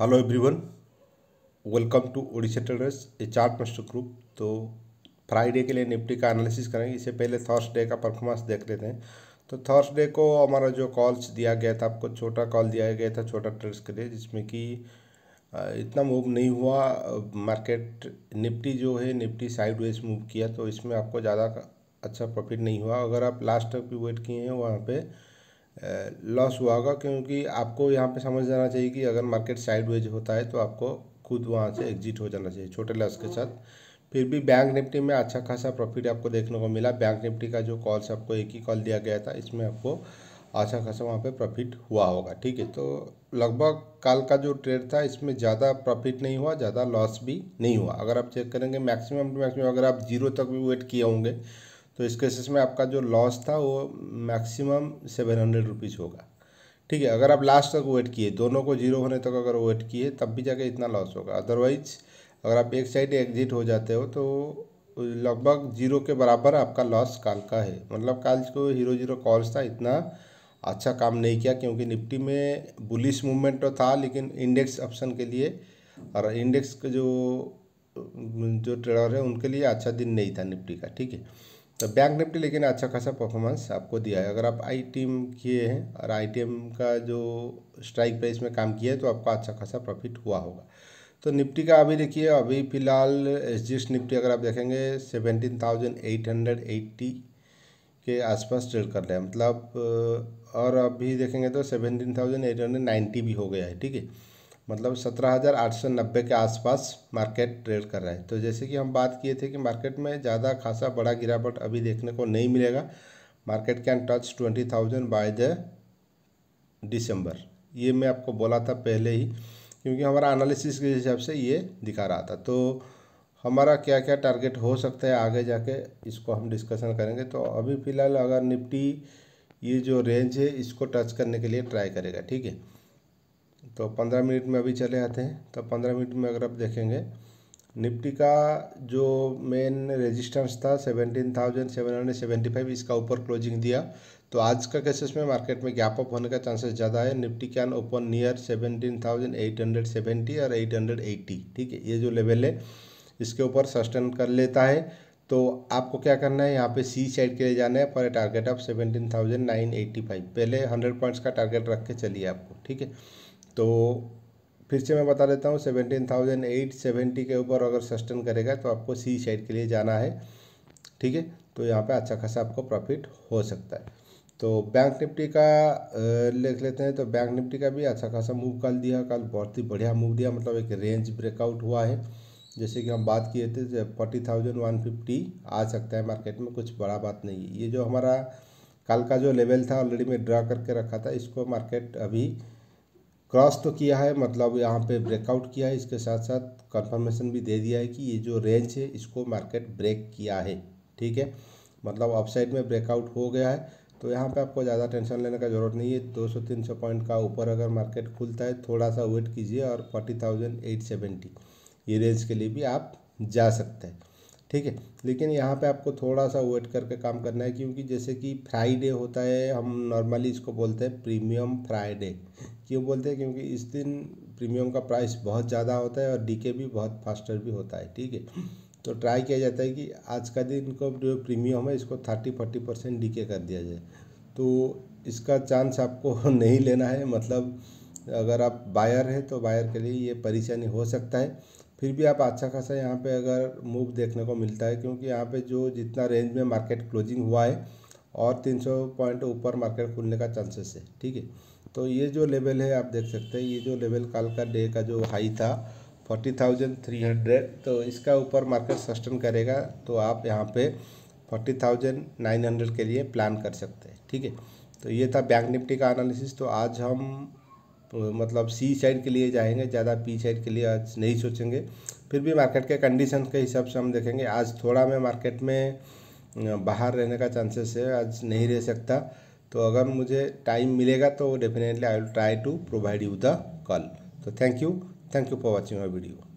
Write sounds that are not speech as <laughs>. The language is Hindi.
hello everyone welcome to Odisha traders a chart master group तो फ्राइडे के लिए निफ्टी का एनालिसिस करेंगे इससे पहले थर्सडे का परफॉर्मेंस देख लेते हैं तो थर्सडे को हमारा जो कॉल्स दिया गया था आपको छोटा कॉल दिया गया था छोटा ट्रेड्स के लिए जिसमें कि इतना मूव नहीं हुआ मार्केट निफ्टी जो है निफ्टी साइड मूव किया तो इसमें आपको ज़्यादा अच्छा प्रॉफिट नहीं हुआ अगर आप लास्ट तक भी वेट किए हैं वहाँ पर लॉस हुआ होगा क्योंकि आपको यहाँ पे समझ जाना चाहिए कि अगर मार्केट साइडवेज होता है तो आपको खुद वहाँ से एग्जिट हो जाना चाहिए छोटे लॉस के साथ फिर भी बैंक निफ्टी में अच्छा खासा प्रॉफिट आपको देखने को मिला बैंक निफ्टी का जो कॉल्स आपको एक ही कॉल दिया गया था इसमें आपको अच्छा खासा वहाँ पर प्रॉफिट हुआ होगा ठीक है तो लगभग कल का जो ट्रेड था इसमें ज़्यादा प्रॉफिट नहीं हुआ ज़्यादा लॉस भी नहीं हुआ अगर आप चेक करेंगे मैक्सिमम टू मैक्सिमम अगर आप जीरो तक भी वेट किए होंगे तो इस केसेस में आपका जो लॉस था वो मैक्सिमम सेवन हंड्रेड रुपीज़ होगा ठीक है अगर आप लास्ट तक वेट किए दोनों को जीरो होने तक अगर वेट किए तब भी जाके इतना लॉस होगा अदरवाइज अगर आप एक साइड एग्जिट हो जाते हो तो लगभग जीरो के बराबर आपका लॉस काल का है मतलब काल को हीरो जीरो कॉल्स था इतना अच्छा काम नहीं किया क्योंकि निफ्टी में बुलिश मूवमेंट तो था लेकिन इंडेक्स ऑप्शन के लिए और इंडेक्स के जो जो ट्रेडर है उनके लिए अच्छा दिन नहीं था निफ्टी का ठीक है तो बैंक निफ्टी लेकिन अच्छा खासा परफॉर्मेंस आपको दिया है अगर आप आई टी एम किए हैं और आई टी एम का जो स्ट्राइक प्राइस में काम किया है तो आपका अच्छा खासा प्रॉफिट हुआ होगा तो निफ्टी का अभी देखिए अभी फ़िलहाल एस जी एस निफ्टी अगर आप देखेंगे seventeen thousand eight hundred eighty के आसपास ट्रेड कर रहे हैं मतलब और अभी देखेंगे तो seventeen thousand eight hundred ninety भी हो गया है ठीक है मतलब सत्रह हज़ार आठ सौ नब्बे के आसपास मार्केट ट्रेड कर रहा है तो जैसे कि हम बात किए थे कि मार्केट में ज़्यादा खासा बड़ा गिरावट अभी देखने को नहीं मिलेगा market can touch twenty thousand by the December ये मैं आपको बोला था पहले ही क्योंकि हमारा एनालिसिस के हिसाब से ये दिखा रहा था तो हमारा क्या क्या टारगेट हो सकता है आगे जाके इसको हम डिस्कशन करेंगे तो अभी फ़िलहाल अगर निफ्टी ये जो रेंज है इसको टच करने के लिए ट्राई करेगा ठीक है तो पंद्रह मिनट में अभी चले आते हैं तो पंद्रह मिनट में अगर आप देखेंगे निफ्टी का जो मेन रेजिस्टेंस था seventeen thousand seven hundred seventy five इसका ऊपर क्लोजिंग दिया तो आज का केसेस में मार्केट में गैप अप होने का चांसेस ज़्यादा है Nifty can open near seventeen thousand eight hundred seventy और एट हंड्रेड एट्टी ठीक है ये जो लेवल है इसके ऊपर सस्टेन कर लेता है तो आपको क्या करना है यहाँ पे सी साइड के लिए जाना है पर target of seventeen thousand nine eighty five पहले हंड्रेड पॉइंट्स का टारगेट रख के चलिए आपको ठीक है तो फिर से मैं बता देता हूँ सेवेंटीन थाउजेंड एट सेवेंटी के ऊपर अगर सस्टेन करेगा तो आपको सी साइड के लिए जाना है ठीक है तो यहाँ पे अच्छा खासा आपको प्रॉफिट हो सकता है तो बैंक निफ्टी का लिख लेते हैं तो बैंक निफ्टी का भी अच्छा खासा मूव कल दिया कल बहुत ही बढ़िया मूव दिया मतलब एक रेंज ब्रेकआउट हुआ है जैसे कि हम बात किए थे फोर्टी थाउजेंड वन फिफ्टी आ सकता है मार्केट में कुछ बड़ा बात नहीं है ये जो हमारा कल का जो लेवल था ऑलरेडी मैं ड्रा करके रखा था इसको मार्केट अभी क्रॉस तो किया है मतलब यहाँ पे ब्रेकआउट किया है इसके साथ साथ कंफर्मेशन भी दे दिया है कि ये जो रेंज है इसको मार्केट ब्रेक किया है ठीक है मतलब अपसाइड में ब्रेकआउट हो गया है तो यहाँ पे आपको ज़्यादा टेंशन लेने का ज़रूरत नहीं है 200-300 पॉइंट का ऊपर अगर मार्केट खुलता है थोड़ा सा वेट कीजिए और फोर्टी ये रेंज के लिए भी आप जा सकते हैं ठीक है लेकिन यहाँ पे आपको थोड़ा सा वेट करके काम करना है क्योंकि जैसे कि फ्राइडे होता है हम नॉर्मली इसको बोलते हैं प्रीमियम फ्राइडे क्यों बोलते हैं क्योंकि इस दिन प्रीमियम का प्राइस बहुत ज़्यादा होता है और डीके भी बहुत फास्टर भी होता है ठीक है तो ट्राई किया जाता है कि आज का दिन को जो प्रीमियम है इसको थर्टी फोर्टी परसेंट डी कर दिया जाए तो इसका चांस आपको <laughs> नहीं लेना है मतलब अगर आप बायर हैं तो बायर के लिए ये परेशानी हो सकता है फिर भी आप अच्छा खासा यहाँ पे अगर मूव देखने को मिलता है क्योंकि यहाँ पे जो जितना रेंज में मार्केट क्लोजिंग हुआ है और 300 पॉइंट ऊपर मार्केट खुलने का चांसेस है ठीक है तो ये जो लेवल है आप देख सकते हैं ये जो लेवल कल का डे का जो हाई था फोर्टी थाउजेंड थ्री हंड्रेड तो इसका ऊपर मार्केट सस्टेन करेगा तो आप यहाँ पर फोर्टी थाउजेंड नाइन हंड्रेड के लिए प्लान कर सकते हैं ठीक है तो ये था बैंक निफ्टी का एनालिसिस तो आज हम तो मतलब सी साइड के लिए जाएंगे ज़्यादा पी साइड के लिए आज नहीं सोचेंगे फिर भी मार्केट के कंडीशन के हिसाब से हम देखेंगे आज थोड़ा मैं मार्केट में बाहर रहने का चांसेस है आज नहीं रह सकता तो अगर मुझे टाइम मिलेगा तो definitely I will try to provide you the call तो thank you thank you for watching my video